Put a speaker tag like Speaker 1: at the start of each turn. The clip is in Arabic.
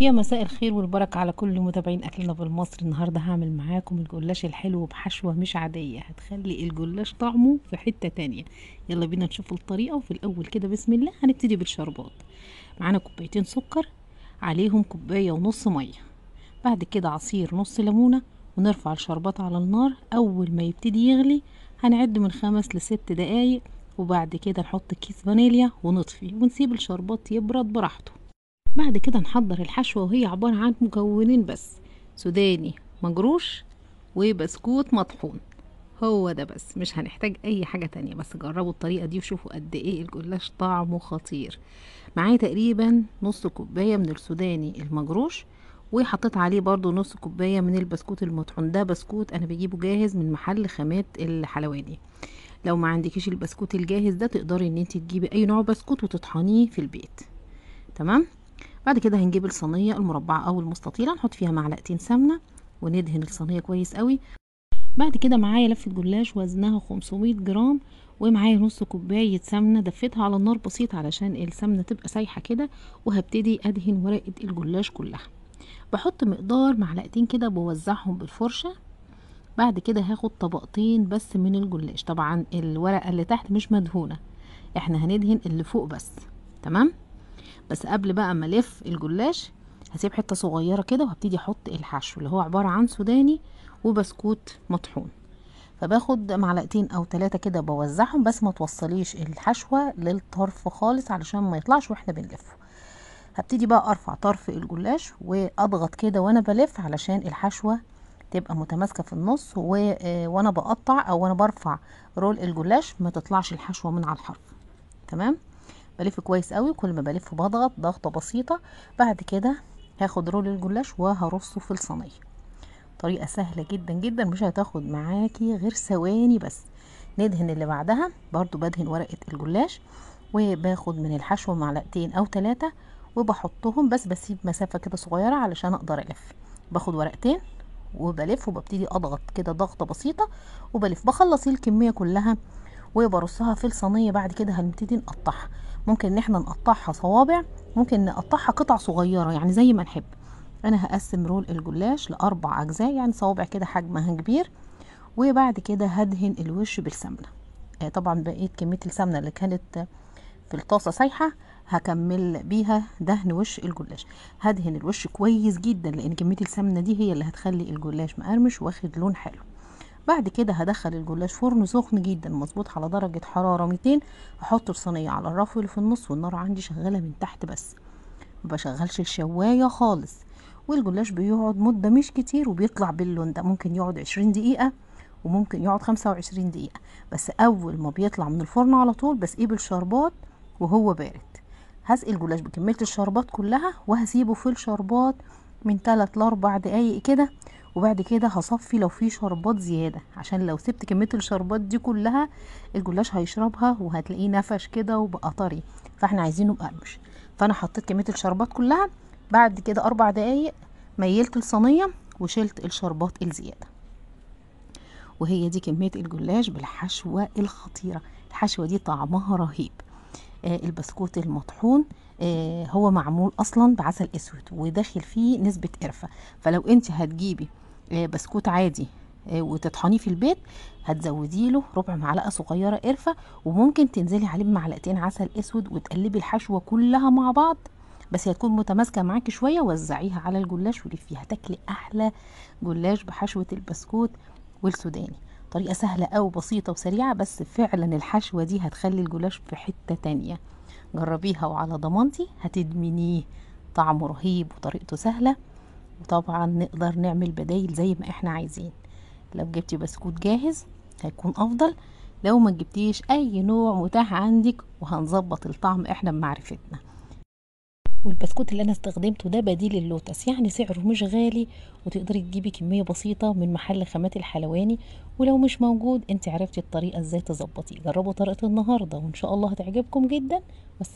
Speaker 1: يا مساء الخير والبركة على كل متابعين أكلنا بالمصري النهاردة هعمل معاكم الجلاش الحلو بحشوة مش عادية هتخلي الجلاش طعمه في حتة تانية يلا بينا نشوف الطريقة وفي الأول كده بسم الله هنبتدي بالشربات معانا كوبايتين سكر عليهم كوباية ونص مية بعد كده عصير نص ليمونة ونرفع الشربات على النار أول ما يبتدي يغلي هنعد من خمس لست دقايق وبعد كده نحط كيس فانيليا ونطفي ونسيب الشربات يبرد براحته بعد كده نحضر الحشوة وهي عبارة عن مكونين بس سوداني مجروش وبسكوت مطحون هو ده بس مش هنحتاج اي حاجة تانية بس جربوا الطريقة دي وشوفوا قد ايه الجلاش طعمه خطير معايا تقريبا نص كوباية من السوداني المجروش وحطيت عليه برضو نص كوباية من البسكوت المطحون ده بسكوت انا بجيبه جاهز من محل خامات الحلواني لو ما عندكيش البسكوت الجاهز ده تقدري ان انت تجيبي اي نوع بسكوت وتطحنيه في البيت تمام بعد كده هنجيب الصينيه المربعه او المستطيله نحط فيها معلقتين سمنه وندهن الصينيه كويس قوي بعد كده معايا لفه جلاش وزنها 500 جرام ومعايا نص كوبايه سمنه دفيتها على النار بسيط علشان السمنه تبقى سايحه كده وهبتدي ادهن ورقه الجلاش كلها بحط مقدار معلقتين كده بوزعهم بالفرشه بعد كده هاخد طبقتين بس من الجلاش طبعا الورقه اللي تحت مش مدهونه احنا هندهن اللي فوق بس تمام بس قبل بقى ما الف الجلاش هسيب حته صغيره كده وهبتدي احط الحشو اللي هو عباره عن سوداني وبسكوت مطحون فباخد معلقتين او ثلاثه كده بوزعهم بس ما توصليش الحشوه للطرف خالص علشان ما يطلعش واحنا بنلفه هبتدي بقى ارفع طرف الجلاش واضغط كده وانا بلف علشان الحشوه تبقى متماسكه في النص و... آه، وانا بقطع او وانا برفع رول الجلاش ما تطلعش الحشوه من على الحرف تمام بلف كويس قوي كل ما بلفه بضغط ضغطه بسيطه بعد كده هاخد رول الجلاش وهرصه في الصينيه طريقه سهله جدا جدا مش هتاخد معاكي غير ثواني بس ندهن اللي بعدها برضو بدهن ورقه الجلاش وباخد من الحشو معلقتين او ثلاثه وبحطهم بس بسيب مسافه كده صغيره علشان اقدر الف باخد ورقتين وبلف وببتدي اضغط كده ضغطه بسيطه وبلف بخلص الكميه كلها وبرصها في الصينيه بعد كده هنبتدي نقطعها ممكن ان احنا نقطعها صوابع ممكن نقطعها قطع صغيره يعني زي ما نحب انا هقسم رول الجلاش لاربع اجزاء يعني صوابع كده حجمها كبير وبعد كده هدهن الوش بالسمنه آه طبعا بقيت كميه السمنه اللي كانت في الطاسه سايحه هكمل بيها دهن وش الجلاش هدهن الوش كويس جدا لان كميه السمنه دي هي اللي هتخلي الجلاش مقرمش واخد لون حلو بعد كده هدخل الجلاش فرن سخن جدا مظبوط على درجة حرارة 200 هحط الصينية على الرف اللي في النص والنار عندي شغالة من تحت بس مبشغلش الشواية خالص والجلاش بيقعد مدة مش كتير وبيطلع باللون ده ممكن يقعد عشرين دقيقة وممكن يقعد خمسة وعشرين دقيقة بس أول ما بيطلع من الفرن على طول بسقيه بالشربات وهو بارد هسقي الجلاش بكمية الشربات كلها وهسيبه في الشربات من تلات لأربع دقايق كده وبعد كده هصفي لو في شربات زياده عشان لو سبت كميه الشربات دي كلها الجلاش هيشربها وهتلاقيه نفش كده وبقى طري فاحنا عايزينه مقرمش فانا حطيت كميه الشربات كلها بعد كده اربع دقايق ميلت الصينيه وشلت الشربات الزياده وهي دي كميه الجلاش بالحشوه الخطيره الحشوه دي طعمها رهيب آه البسكوت المطحون آه هو معمول اصلا بعسل اسود وداخل فيه نسبه قرفه فلو انت هتجيبي آه، بسكوت عادي آه، وتطحنيه في البيت هتزودي له ربع معلقه صغيره قرفه وممكن تنزلي عليه بمعلقتين عسل اسود وتقلبي الحشوه كلها مع بعض بس هتكون متماسكه معاكي شويه وزعيها على الجلاش ولفيها هتاكلي احلى جلاش بحشوه البسكوت والسوداني طريقه سهله او بسيطه وسريعه بس فعلا الحشوه دي هتخلي الجلاش في حته تانية جربيها وعلى ضمانتي هتدمنيه طعمه رهيب وطريقته سهله وطبعا نقدر نعمل بدايل زي ما احنا عايزين لو جبتي بسكوت جاهز هيكون افضل لو ما جبتيش اي نوع متاح عندك وهنظبط الطعم احنا بمعرفتنا والبسكوت اللي انا استخدمته ده بديل اللوتس يعني سعره مش غالي وتقدري تجيبي كميه بسيطه من محل خامات الحلواني ولو مش موجود انت عرفتي الطريقه ازاي تظبطيه جربوا طريقه النهارده وان شاء الله هتعجبكم جدا والسلام